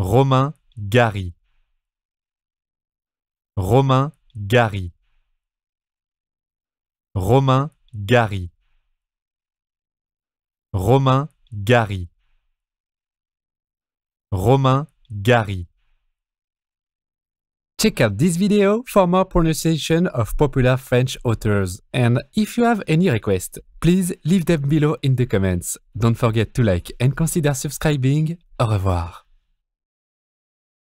Romain Gary. Romain Gary. Romain Gary. Romain Gary. Romain Gary. Check out this video for more pronunciation of popular French authors. And if you have any requests, please leave them below in the comments. Don't forget to like and consider subscribing. Au revoir.